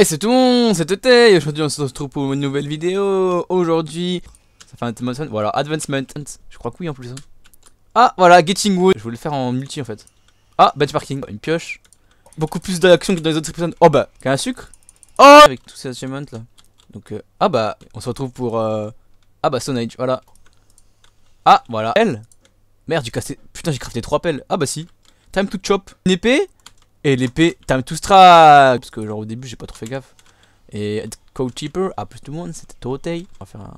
Et c'est tout le monde, c'était Aujourd'hui on se retrouve pour une nouvelle vidéo. Aujourd'hui, ça fait un fun. Voilà, advancement. Je crois que oui en plus. Hein. Ah voilà, Getting Wood. Je voulais le faire en multi en fait. Ah, benchmarking. Une pioche. Beaucoup plus d'action que dans les autres épisodes. Oh bah, qu'un sucre. Oh Avec tous ces achievements là. Donc, euh, ah bah, on se retrouve pour. Euh... Ah bah, Stone voilà. Ah, voilà. Elle Merde, j'ai cassé. Putain, j'ai crafté 3 pelles. Ah bah si. Time to chop. Une épée et l'épée Time Strike Parce que genre au début j'ai pas trop fait gaffe. Et Code cheaper ah plus tout le monde, c'était Totei. On va un...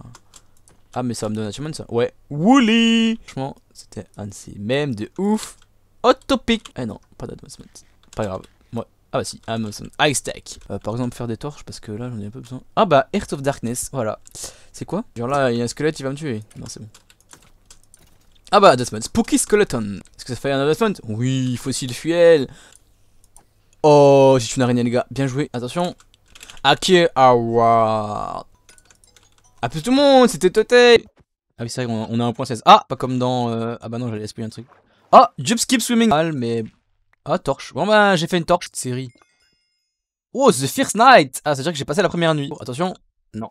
Ah mais ça me donner un ça. Ouais. Wooly Franchement, c'était un de ces de ouf. Hot topic Eh non, pas d'advancement. Pas grave. Ouais. Ah bah si, Amazon Ice Tech par exemple faire des torches parce que là j'en ai un peu besoin. Ah bah Earth of Darkness, voilà. C'est quoi Genre là il y a un squelette, il va me tuer. Non c'est bon. Ah bah, Advancement, Spooky Skeleton. Est-ce que ça fait un Advancement Oui, Fossil fuel. Oh, j'ai une araignée, les gars. Bien joué. Attention. Aki Award. A plus tout le monde, c'était Toté. Ah oui, c'est vrai qu'on a un point 16. Ah, pas comme dans. Euh, ah bah non, j'allais espérer un truc. Ah, Jump Skip Swimming. Ah, mais. Ah, torche. Bon bah, j'ai fait une torche de série. Oh, The First Night. Ah, c'est-à-dire que j'ai passé la première nuit. Oh, attention. Non.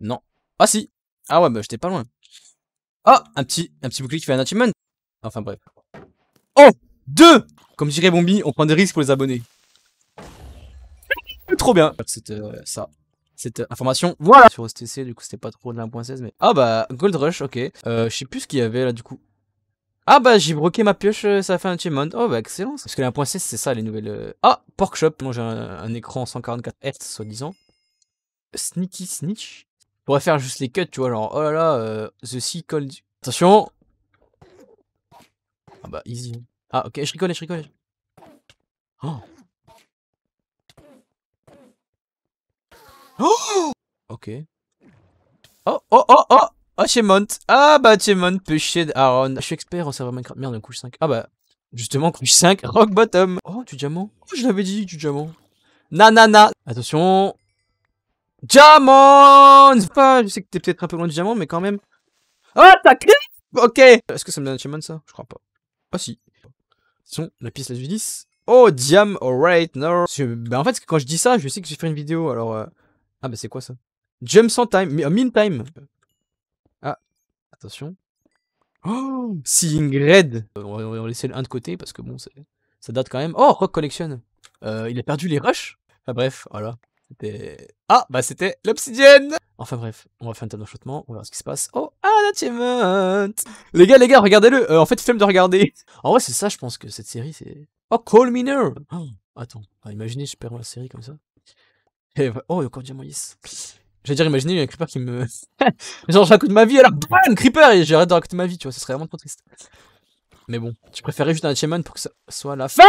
Non. Ah si. Ah ouais, bah j'étais pas loin. Ah, un petit, un petit bouclier qui fait un achievement. Enfin bref. Oh, deux Comme dirait Bombi, on prend des risques pour les abonnés trop bien. C'était euh, ça cette information. Voilà Sur OSTC, du coup, c'était pas trop de 1.16, mais... Ah bah, Gold Rush, ok. Euh, je sais plus ce qu'il y avait, là, du coup. Ah bah, j'ai broqué ma pioche, euh, ça a fait un achievement. Oh bah, excellent Parce que la 1.16, c'est ça, les nouvelles... Euh, ah shop Moi, j'ai un, écran 144 Hz, soi-disant. Sneaky Snitch. pourrait faire juste les cuts, tu vois, genre... Oh là là, The Sea Cold... Attention Ah bah, easy. Ah, ok, je rigole, je rigole. Oh Oh Ok. Oh, oh, oh, oh Oh, Chemont Ah bah, Chemont Pêché d'Aaron Je suis expert en serveur Minecraft. Merde, couche 5. Ah bah, justement, couche 5, rock bottom. Oh, du diamant. Oh, je l'avais dit, du diamant. Nanana na, na. Attention. Diamant Pas, je sais que t'es peut-être un peu loin du diamant, mais quand même. Oh, t'as crié Ok. Est-ce que ça me donne un Chemont, ça Je crois pas. Ah si. Attention, la piste la judice. Oh, diam, alright, no. Bah, en fait, quand je dis ça, je sais que j'ai fait une vidéo, alors... Euh, ah bah c'est quoi ça Jump on time, mean time. Ah, attention. Oh Seeing Red euh, On va, laisser le 1 de côté parce que bon, ça date quand même. Oh, Rock Collection euh, Il a perdu les rushs Enfin ah, bref, voilà. Ah, bah c'était l'obsidienne Enfin bref, on va faire un tas d'enchantement, on va voir ce qui se passe. Oh, un Les gars, les gars, regardez-le euh, En fait, flemme de regarder En vrai, c'est ça, je pense que cette série, c'est... Oh, Call Miner oh, Attends, imaginez, je perds la série comme ça. Et, oh, encore diamant, yes. J'allais dire, imaginez, il y a un creeper qui me. Genre, coup de ma vie, alors, un creeper, et j'arrête de raconter ma vie, tu vois, ce serait vraiment trop triste. Mais bon, tu préférais juste un shaman pour que ça soit la fin